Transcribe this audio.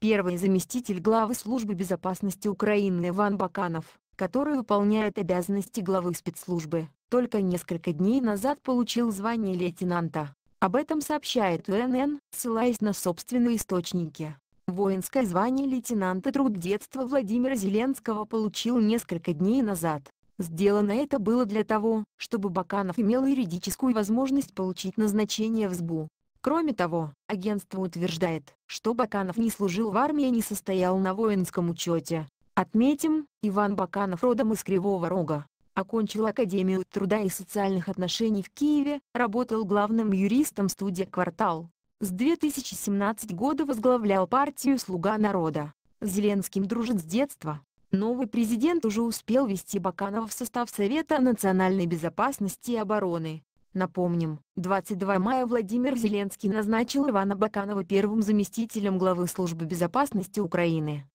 первый заместитель главы службы безопасности Украины Иван Баканов, который выполняет обязанности главы спецслужбы, только несколько дней назад получил звание лейтенанта. Об этом сообщает УНН, ссылаясь на собственные источники. Воинское звание лейтенанта труд детства Владимира Зеленского получил несколько дней назад. Сделано это было для того, чтобы Баканов имел юридическую возможность получить назначение в СБУ. Кроме того, агентство утверждает, что Баканов не служил в армии и не состоял на воинском учете. Отметим, Иван Баканов родом из Кривого Рога. Окончил Академию труда и социальных отношений в Киеве, работал главным юристом студии «Квартал». С 2017 года возглавлял партию «Слуга народа». Зеленским дружит с детства. Новый президент уже успел ввести Баканова в состав Совета национальной безопасности и обороны. Напомним, 22 мая Владимир Зеленский назначил Ивана Баканова первым заместителем главы Службы безопасности Украины.